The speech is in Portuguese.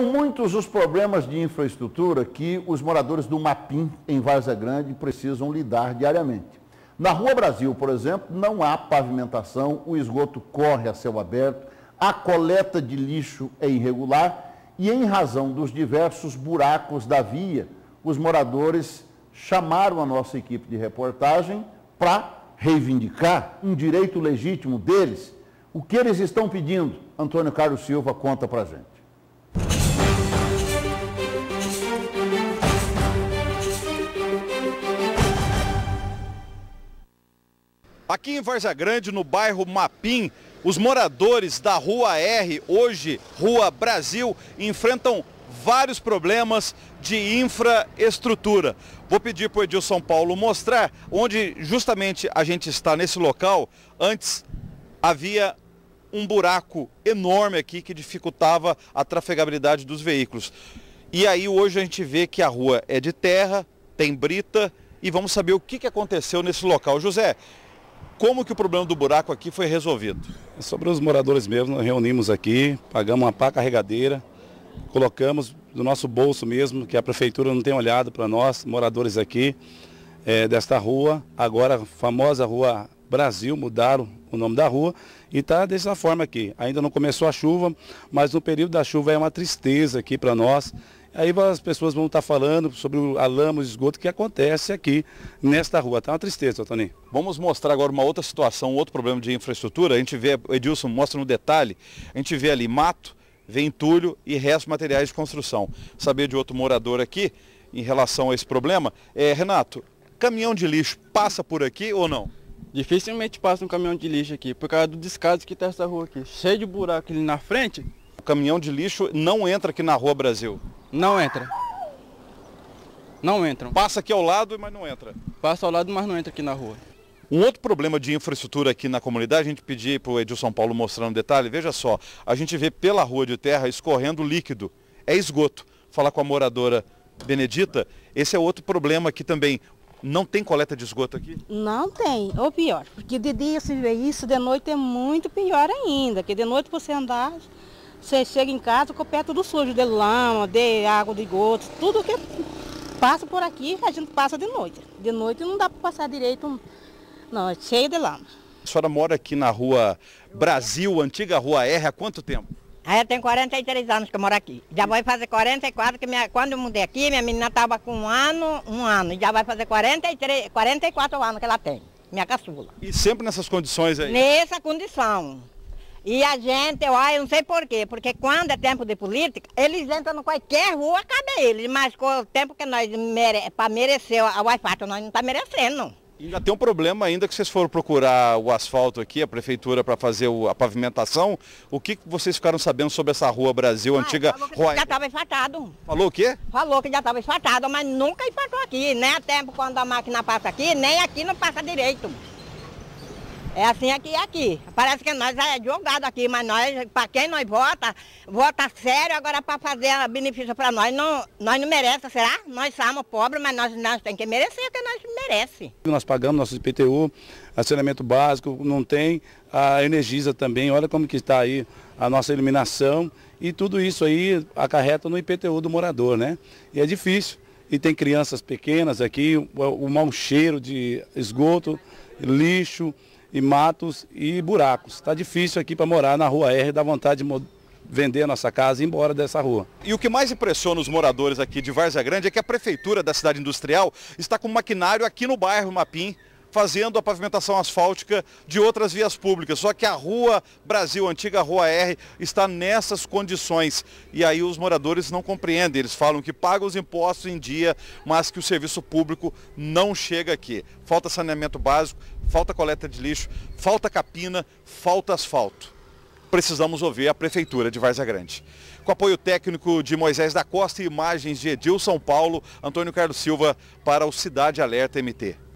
São muitos os problemas de infraestrutura que os moradores do Mapim, em Varza Grande, precisam lidar diariamente. Na Rua Brasil, por exemplo, não há pavimentação, o esgoto corre a céu aberto, a coleta de lixo é irregular e, em razão dos diversos buracos da via, os moradores chamaram a nossa equipe de reportagem para reivindicar um direito legítimo deles. O que eles estão pedindo? Antônio Carlos Silva conta para gente. Aqui em Varza Grande, no bairro Mapim, os moradores da Rua R, hoje Rua Brasil, enfrentam vários problemas de infraestrutura. Vou pedir para o Edilson Paulo mostrar onde justamente a gente está nesse local. Antes havia um buraco enorme aqui que dificultava a trafegabilidade dos veículos. E aí hoje a gente vê que a rua é de terra, tem brita e vamos saber o que aconteceu nesse local. José, como que o problema do buraco aqui foi resolvido? É sobre os moradores mesmo, nós reunimos aqui, pagamos uma pá carregadeira, colocamos do nosso bolso mesmo, que a prefeitura não tem olhado para nós, moradores aqui é, desta rua, agora famosa rua Brasil, mudaram o nome da rua, e está dessa forma aqui. Ainda não começou a chuva, mas no período da chuva é uma tristeza aqui para nós, Aí as pessoas vão estar tá falando sobre a lama, o esgoto que acontece aqui nesta rua. Está uma tristeza, Tony. Vamos mostrar agora uma outra situação, um outro problema de infraestrutura. A gente vê, Edilson mostra no detalhe, a gente vê ali mato, ventulho e restos materiais de construção. Saber de outro morador aqui em relação a esse problema. É, Renato, caminhão de lixo passa por aqui ou não? Dificilmente passa um caminhão de lixo aqui, por causa do descaso que está essa rua aqui. Cheio de buraco ali na frente. O caminhão de lixo não entra aqui na Rua Brasil. Não entra. Não entram. Passa aqui ao lado, mas não entra. Passa ao lado, mas não entra aqui na rua. Um outro problema de infraestrutura aqui na comunidade, a gente pedir para o Edilson Paulo mostrar um detalhe, veja só, a gente vê pela rua de terra escorrendo líquido, é esgoto. Falar com a moradora Benedita, esse é outro problema aqui também. Não tem coleta de esgoto aqui? Não tem, ou pior, porque de dia se vê isso, de noite é muito pior ainda, porque de noite você andar você chega em casa, perto do sujo, de lama, de água, de goto, tudo que passa por aqui, a gente passa de noite. De noite não dá para passar direito, não, é cheio de lama. A senhora mora aqui na rua Brasil, antiga rua R, há quanto tempo? Aí ah, eu tenho 43 anos que eu moro aqui. Já vai fazer 44, que minha, quando eu mudei aqui, minha menina estava com um ano, um ano. Já vai fazer 43, 44 anos que ela tem, minha caçula. E sempre nessas condições aí? Nessa condição. E a gente, ó, eu não sei porquê, porque quando é tempo de política, eles entram em qualquer rua, cabe eles. Mas o tempo que nós mere... para merecer o asfalto, nós não está merecendo. E já tem um problema ainda que vocês foram procurar o asfalto aqui, a prefeitura, para fazer o, a pavimentação. O que vocês ficaram sabendo sobre essa rua Brasil ah, antiga? Falou já estava infartado. Falou o quê? Falou que já estava infartado, mas nunca infartou aqui. Nem a tempo quando a máquina passa aqui, nem aqui não passa direito. É assim aqui e aqui. Parece que nós é jogado aqui, mas nós, para quem nós vota, vota sério, agora para fazer benefício para nós, não, nós não merecemos, será? Nós somos pobres, mas nós, nós temos que merecer o que nós merecemos. Nós pagamos nosso IPTU, acionamento básico, não tem, a energiza também, olha como que está aí a nossa iluminação e tudo isso aí acarreta no IPTU do morador, né? E é difícil. E tem crianças pequenas aqui, o, o mau cheiro de esgoto, lixo, e matos e buracos. Está difícil aqui para morar na rua R, dá vontade de vender a nossa casa e ir embora dessa rua. E o que mais impressiona os moradores aqui de Várzea Grande é que a prefeitura da cidade industrial está com maquinário aqui no bairro Mapim fazendo a pavimentação asfáltica de outras vias públicas. Só que a Rua Brasil, antiga Rua R, está nessas condições. E aí os moradores não compreendem. Eles falam que pagam os impostos em dia, mas que o serviço público não chega aqui. Falta saneamento básico, falta coleta de lixo, falta capina, falta asfalto precisamos ouvir a Prefeitura de Varza Grande. Com apoio técnico de Moisés da Costa e imagens de Edil São Paulo, Antônio Carlos Silva para o Cidade Alerta MT.